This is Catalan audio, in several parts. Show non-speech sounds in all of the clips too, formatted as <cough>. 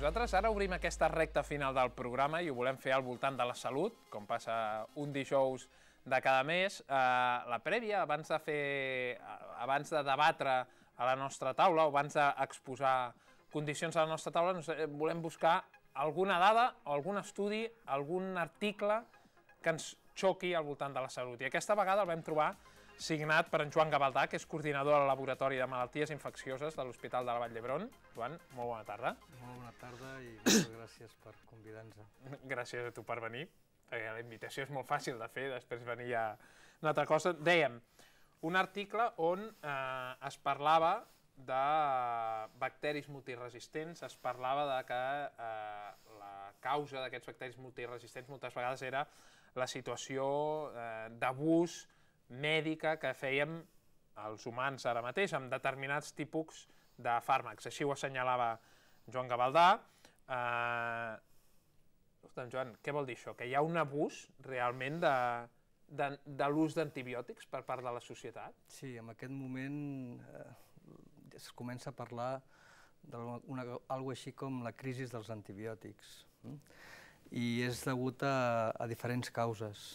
Nosaltres ara obrim aquesta recta final del programa i ho volem fer al voltant de la salut, com passa un dijous de cada mes. Eh, la prèvia, abans de fer, abans de debatre a la nostra taula o abans d'exposar condicions a la nostra taula, eh, volem buscar alguna dada, algun estudi, algun article que ens xoqui al voltant de la salut. I aquesta vegada el vam trobar signat per en Joan Gavaldà, que és coordinador del Laboratori de Malalties Infeccioses de l'Hospital de la Vall d'Hebron. Joan, molt bona tarda. Molt bona tarda i moltes gràcies per convidar-nos. <laughs> Gràcies a tu per venir, perquè eh, la invitació és molt fàcil de fer, després venia una altra cosa. Dèiem, un article on eh, es parlava de bacteris multiresistents, es parlava de que eh, la causa d'aquests bacteris multiresistents moltes vegades era la situació eh, d'abús, mèdica que fèiem els humans ara mateix amb determinats tipus de fàrmacs. Així ho assenyalava Joan Gavaldà. Eh, doncs Joan, què vol dir això? Que hi ha un abús realment de, de, de l'ús d'antibiòtics per part de la societat? Sí, en aquest moment eh, es comença a parlar d'una cosa així com la crisi dels antibiòtics. Mm? I és degut a, a diferents causes.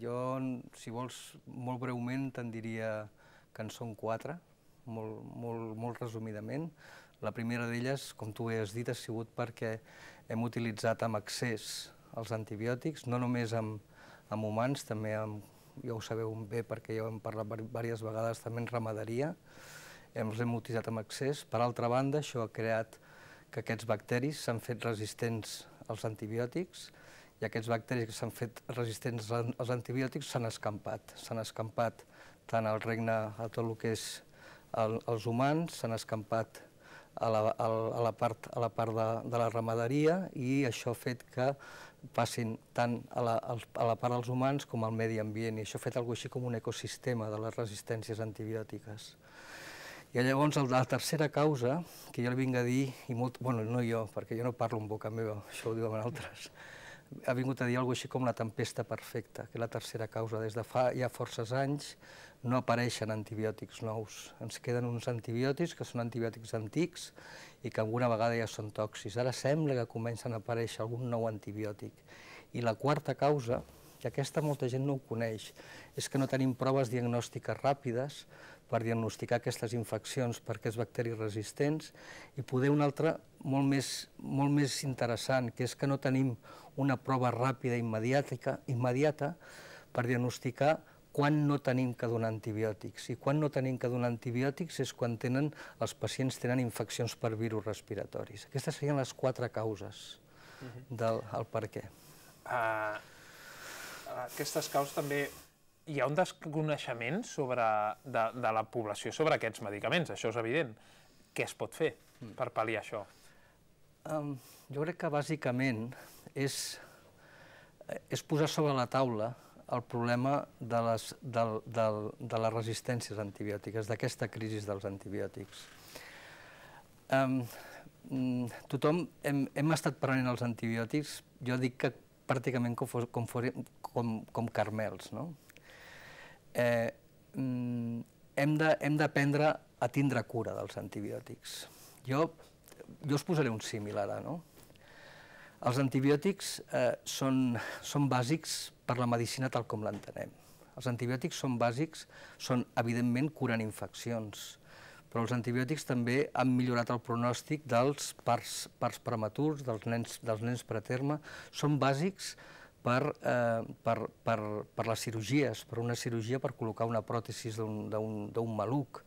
Jo, si vols, molt breument te'n diria que en són quatre, molt, molt, molt resumidament. La primera d'elles, com tu has dit, ha sigut perquè hem utilitzat amb excés els antibiòtics, no només amb, amb humans, també amb, ja ho sabeu bé perquè ja ho hem parlat diverses vegades, també en ramaderia, els hem utilitzat amb excés. Per altra banda, això ha creat que aquests bacteris s'han fet resistents als antibiòtics, i aquests bacteris que s'han fet resistents als antibiòtics s'han escampat. S'han escampat tant al regne, a tot el que és els humans, s'han escampat a la, a la part, a la part de, de la ramaderia i això ha fet que passin tant a la, a la part dels humans com al medi ambient i això ha fet alguna així com un ecosistema de les resistències antibiòtiques. I llavors la tercera causa, que jo li vinc a dir, i molt, bueno, no jo, perquè jo no parlo en boca meva, això ho diuen altres, ha vingut a dir alguna així com la tempesta perfecta, que és la tercera causa. Des de fa ja forces anys no apareixen antibiòtics nous. Ens queden uns antibiòtics que són antibiòtics antics i que alguna vegada ja són tòxics. Ara sembla que comencen a aparèixer algun nou antibiòtic. I la quarta causa, que aquesta molta gent no ho coneix, és que no tenim proves diagnòstiques ràpides per diagnosticar aquestes infeccions per aquests bacteris resistents i poder una altra molt més, molt més interessant, que és que no tenim una prova ràpida immediata, immediata per diagnosticar quan no tenim que donar antibiòtics. I quan no tenim que donar antibiòtics és quan tenen, els pacients tenen infeccions per virus respiratoris. Aquestes serien les quatre causes del el per què. Uh, aquestes caus també hi ha un desconeixement sobre, de, de la població sobre aquests medicaments, això és evident. Què es pot fer mm. per pal·liar això? Um, jo crec que bàsicament és, eh, és posar sobre la taula el problema de les, del, del, de les resistències antibiòtiques, d'aquesta crisi dels antibiòtics. Um, tothom hem, hem estat prenent els antibiòtics, jo dic que pràcticament com, fos, com, fos, com, com carmels. No? Eh, mm, hem d'aprendre a tindre cura dels antibiòtics. Jo, jo us posaré un símil ara, no? Els antibiòtics eh, són, són bàsics per la medicina tal com l'entenem. Els antibiòtics són bàsics, són evidentment curant infeccions, però els antibiòtics també han millorat el pronòstic dels parts, parts prematurs, dels nens, dels nens preterma. són bàsics per, eh, per, per, per les cirurgies, per una cirurgia per col·locar una pròtesi d'un maluc.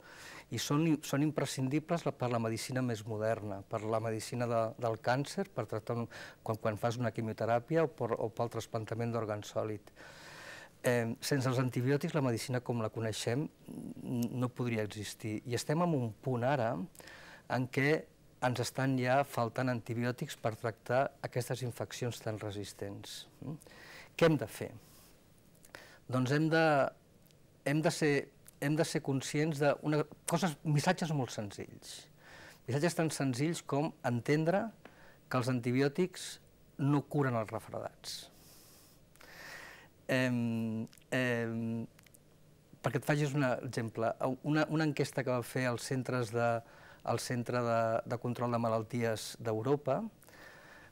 I són, són imprescindibles per la medicina més moderna, per la medicina de, del càncer, per tractar un, quan, quan fas una quimioteràpia o, per, o pel trasplantament d'òrgan sòlid. Eh, sense els antibiòtics la medicina com la coneixem no podria existir. I estem en un punt ara en què ens estan ja faltant antibiòtics per tractar aquestes infeccions tan resistents. Mm? Què hem de fer? Doncs hem de, hem de, ser, hem de ser conscients de una, coses, missatges molt senzills. Missatges tan senzills com entendre que els antibiòtics no curen els refredats. Em, em, perquè et facis un exemple, una, una enquesta que va fer als centres de, el Centre de, de Control de Malalties d'Europa,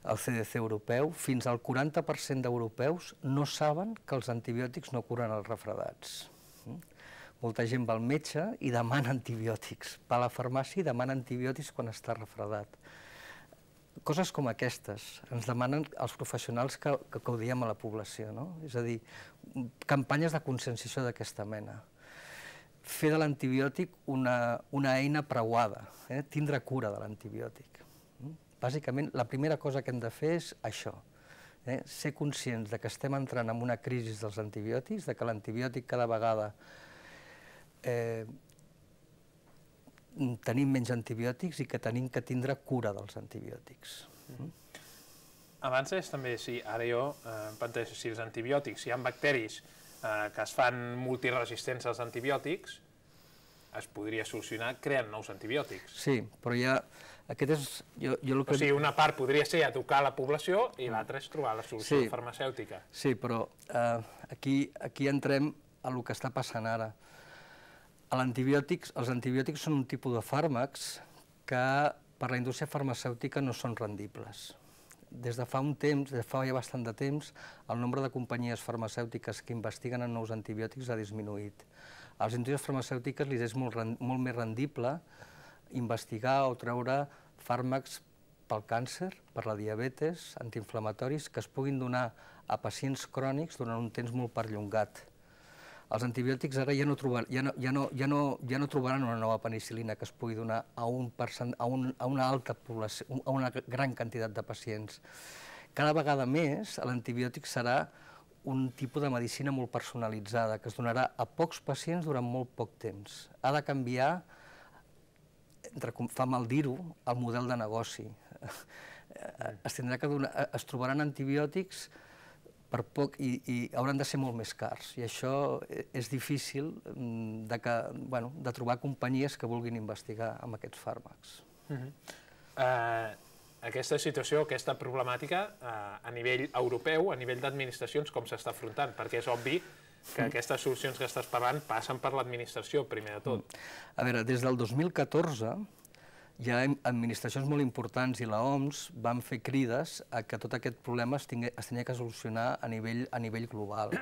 el CDC europeu, fins al 40% d'europeus no saben que els antibiòtics no curen els refredats. Mm? Molta gent va al metge i demana antibiòtics, va a la farmàcia i demana antibiòtics quan està refredat. Coses com aquestes ens demanen els professionals que, que, que ho diem a la població, no? És a dir, campanyes de conscienciació d'aquesta mena fer de l'antibiòtic una, una eina preuada, eh? tindre cura de l'antibiòtic. Mm? Bàsicament, la primera cosa que hem de fer és això, eh? ser conscients de que estem entrant en una crisi dels antibiòtics, de que l'antibiòtic cada vegada eh, tenim menys antibiòtics i que tenim que tindre cura dels antibiòtics. Mm Abans és també si ara jo eh, penteixo, si els antibiòtics, si hi ha bacteris eh, que es fan multiresistents als antibiòtics, es podria solucionar creant nous antibiòtics. Sí, però ja... Aquest és, jo, jo el que... O sigui, una part podria ser educar la població i l'altra és trobar la solució sí, farmacèutica. Sí, però eh, aquí, aquí entrem a el que està passant ara. Antibiòtics, els antibiòtics són un tipus de fàrmacs que per la indústria farmacèutica no són rendibles des de fa un temps, des de fa ja bastant de temps, el nombre de companyies farmacèutiques que investiguen en nous antibiòtics ha disminuït. Als indústries farmacèutiques li és molt, molt més rendible investigar o treure fàrmacs pel càncer, per la diabetes, antiinflamatoris, que es puguin donar a pacients crònics durant un temps molt perllongat els antibiòtics ara ja no, trobar, ja, no, ja, no, ja, no, ja no trobaran una nova penicilina que es pugui donar a, un percent, a, un, a una alta població, a una gran quantitat de pacients. Cada vegada més l'antibiòtic serà un tipus de medicina molt personalitzada, que es donarà a pocs pacients durant molt poc temps. Ha de canviar, entre, fa mal dir-ho, el model de negoci. <laughs> Es, tindrà que donar, es trobaran antibiòtics per poc i, i hauran de ser molt més cars. I això eh, és difícil mm, de, que, bueno, de trobar companyies que vulguin investigar amb aquests fàrmacs. Uh -huh. uh, aquesta situació, aquesta problemàtica, uh, a nivell europeu, a nivell d'administracions, com s'està afrontant? Perquè és obvi que mm. aquestes solucions que estàs parlant passen per l'administració, primer de tot. Mm. A veure, des del 2014 hi ha administracions molt importants i la OMS van fer crides a que tot aquest problema es, tingué, es tenia que solucionar a nivell, a nivell global. <clears throat>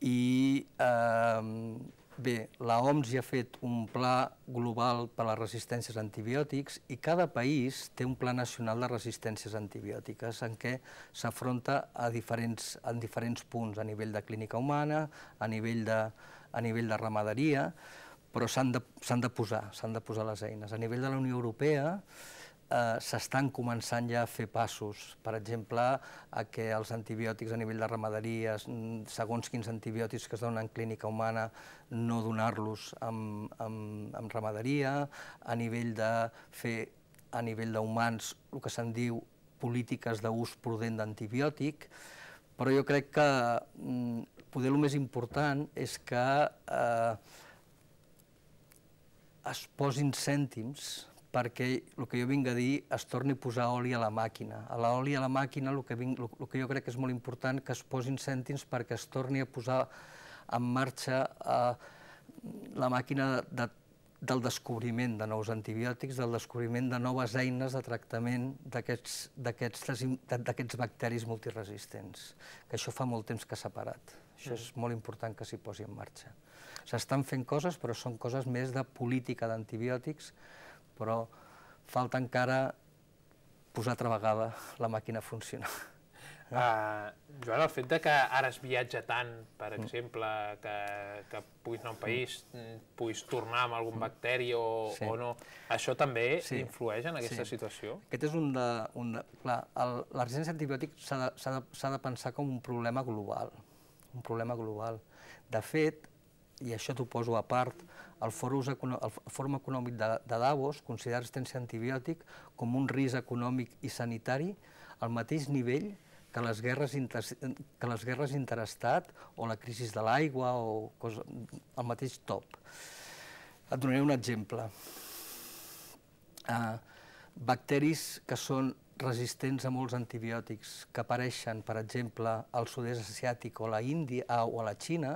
I eh, bé, la OMS ja ha fet un pla global per a les resistències a antibiòtics i cada país té un pla nacional de resistències antibiòtiques en què s'afronta a diferents, en diferents punts, a nivell de clínica humana, a nivell de, a nivell de ramaderia, però s'han de, de posar, s'han de posar les eines. A nivell de la Unió Europea eh, s'estan començant ja a fer passos, per exemple, a que els antibiòtics a nivell de ramaderia, mm, segons quins antibiòtics que es donen en clínica humana, no donar-los amb, amb, amb ramaderia, a nivell de fer a nivell d'humans el que se'n diu polítiques d'ús prudent d'antibiòtic, però jo crec que mm, poder el més important és que eh, es posin cèntims perquè el que jo vinc a dir es torni a posar oli a la màquina. A l'oli a la màquina el que, vinc, el, el que jo crec que és molt important que es posin cèntims perquè es torni a posar en marxa eh, la màquina de, del descobriment de nous antibiòtics, del descobriment de noves eines de tractament d'aquests bacteris multiresistents, que això fa molt temps que s'ha parat. Això és mm. molt important que s'hi posi en marxa. S'estan fent coses, però són coses més de política d'antibiòtics, però falta encara posar altra vegada la màquina a funcionar. Uh, <laughs> ah, Joan, el fet de que ara es viatja tant, per mm. exemple, que, que puguis anar a un mm. país, puguis tornar amb algun bacteri o, sí. o no, això també sí. influeix en aquesta sí. situació? Aquest és un de... Un de clar, el, la resistència antibiòtic s'ha de, de, de pensar com un problema global un problema global. De fet, i això t'ho poso a part, el Fòrum, Econòmic de, Davos considera resistència antibiòtic com un risc econòmic i sanitari al mateix nivell que les guerres, inter, que les guerres interestat o la crisi de l'aigua o el mateix top. Et donaré un exemple. Ah, bacteris que són resistents a molts antibiòtics que apareixen, per exemple, al sud-est asiàtic o a la Índia ah, o a la Xina,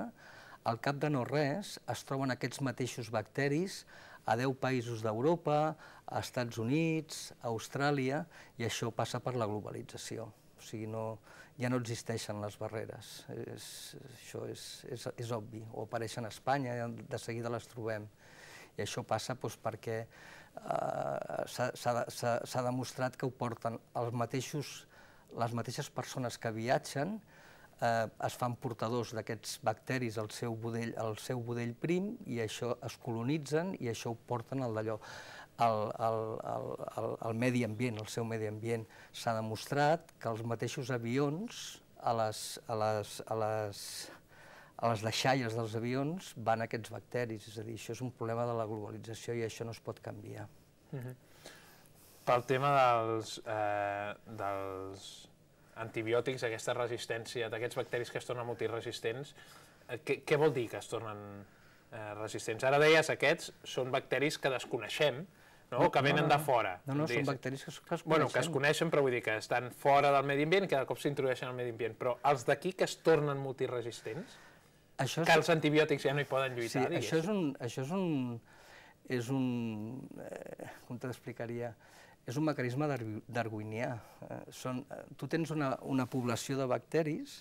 al cap de no res es troben aquests mateixos bacteris a 10 països d'Europa, a Estats Units, a Austràlia, i això passa per la globalització. O sigui, no, ja no existeixen les barreres, és, això és, és, és obvi. O apareixen a Espanya, de seguida les trobem. I això passa doncs, perquè eh, s'ha demostrat que ho porten els mateixos, les mateixes persones que viatgen, eh, es fan portadors d'aquests bacteris al seu, budell, al seu budell prim i això es colonitzen i això ho porten al d'allò. El, el, el, el, medi ambient, el seu medi ambient. S'ha demostrat que els mateixos avions a les, a les, a les, a les deixalles dels avions van aquests bacteris, és a dir, això és un problema de la globalització i això no es pot canviar. Mhm. Pel tema dels, eh, dels antibiòtics, aquesta resistència d'aquests bacteris que es tornen multiresistents, eh, què, què vol dir que es tornen eh, resistents? Ara deies, aquests són bacteris que desconeixem, no? no que venen no, de fora. No, no, són bacteris que, que es coneixen. Bueno, que es coneixen, però vull dir que estan fora del medi ambient i cada cop s'introdueixen al medi ambient. Però els d'aquí que es tornen multiresistents? Això és... Que els antibiòtics ja no hi poden lluitar, sí, això és un... Això és un, és un eh, com t'explicaria? És un mecanisme darwinià. Eh, són, eh, tu tens una, una població de bacteris,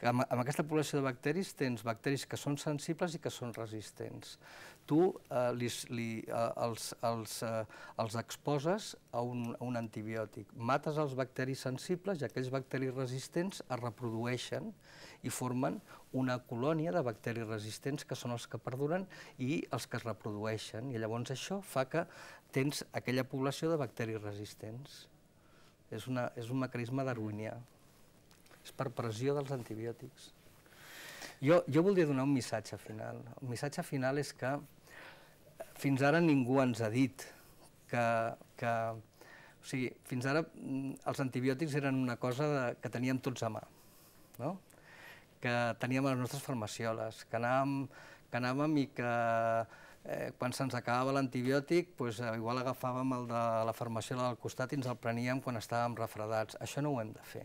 que amb, amb aquesta població de bacteris tens bacteris que són sensibles i que són resistents tu eh, li, li, eh, els, els, eh, els exposes a un, a un antibiòtic. Mates els bacteris sensibles i aquells bacteris resistents es reprodueixen i formen una colònia de bacteris resistents que són els que perduren i els que es reprodueixen. I llavors això fa que tens aquella població de bacteris resistents. És, una, és un mecanisme darwinià. És per pressió dels antibiòtics. Jo, jo voldria donar un missatge final. El missatge final és que fins ara ningú ens ha dit que, que o sigui, fins ara mm, els antibiòtics eren una cosa de, que teníem tots a mà, no? que teníem a les nostres farmacioles, que anàvem, que anàvem i que eh, quan se'ns acabava l'antibiòtic, doncs, igual agafàvem el de la farmaciola del costat i ens el preníem quan estàvem refredats. Això no ho hem de fer.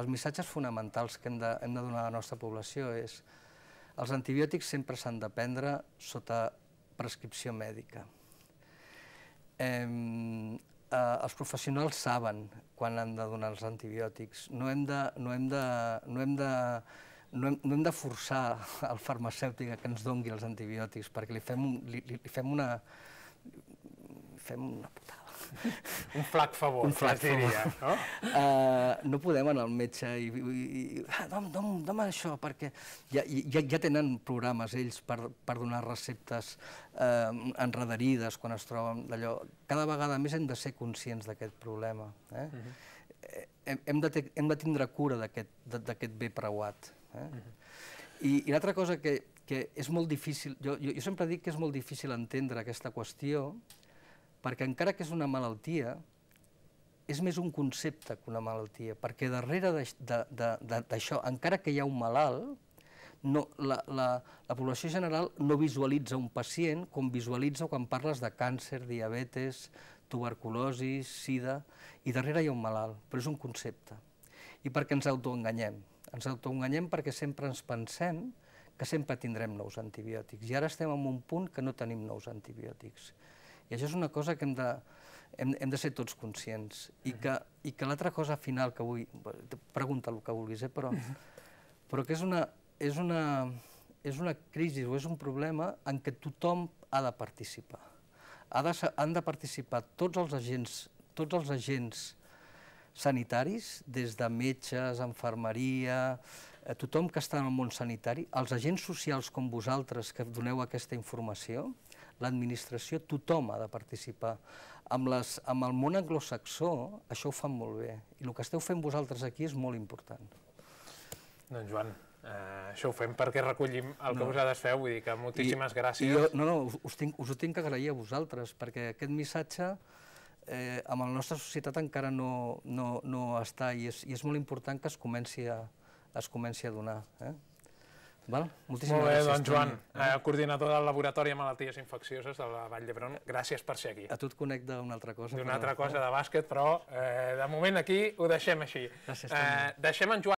Els missatges fonamentals que hem de, hem de donar a la nostra població és els antibiòtics sempre s'han de prendre sota prescripció mèdica. Eh, eh, els professionals saben quan han de donar els antibiòtics. No hem de, no hem de, no hem de, no hem, no hem de forçar el farmacèutic que ens dongui els antibiòtics perquè li fem, un, li, li fem una... fem una putada. <laughs> un flac favor, un flac diria. Favor. No? Uh, no podem anar al metge i... i, i ah, dom, dom, això, perquè ja, ja, ja tenen programes ells per, per donar receptes eh, enrederides quan es troben d'allò. Cada vegada més hem de ser conscients d'aquest problema. Eh? Uh mhm. eh, -huh. hem, hem, de te, hem de tindre cura d'aquest bé preuat. Eh? Uh -huh. I, i l'altra cosa que, que és molt difícil, jo, jo, jo sempre dic que és molt difícil entendre aquesta qüestió, perquè encara que és una malaltia, és més un concepte que una malaltia, perquè darrere d'això, encara que hi ha un malalt, no, la, la, la població general no visualitza un pacient com visualitza quan parles de càncer, diabetes, tuberculosi, sida, i darrere hi ha un malalt, però és un concepte. I perquè ens autoenganyem. Ens autoenganyem perquè sempre ens pensem que sempre tindrem nous antibiòtics. I ara estem en un punt que no tenim nous antibiòtics. I això és una cosa que hem de, hem, hem de ser tots conscients. I que, i que l'altra cosa final que vull... Pregunta el que vulguis, eh, però, <laughs> però que és una, és, una, és una crisi o és un problema en què tothom ha de participar. Ha de, han de participar tots els agents, tots els agents sanitaris, des de metges, enfermeria, eh, tothom que està en el món sanitari, els agents socials com vosaltres que doneu aquesta informació, l'administració, tothom ha de participar. Amb, les, amb el món anglosaxó això ho fan molt bé i el que esteu fent vosaltres aquí és molt important. Doncs Joan, eh, això ho fem perquè recollim el no. que vosaltres feu, vull dir que moltíssimes I, gràcies. I jo, no, no, us, tinc, us ho tinc que agrair a vosaltres perquè aquest missatge eh, amb la nostra societat encara no, no, no està i és, i és molt important que es comenci a, es comenci a donar. Eh? Val? Moltíssimes Molt bé, gràcies. doncs Joan, eh, coordinador del Laboratori de Malalties Infeccioses de la Vall d'Hebron, gràcies per ser aquí. A tu et conec d'una altra cosa. D'una però... altra cosa de bàsquet, però eh, de moment aquí ho deixem així. Gràcies. Eh, deixem en Joan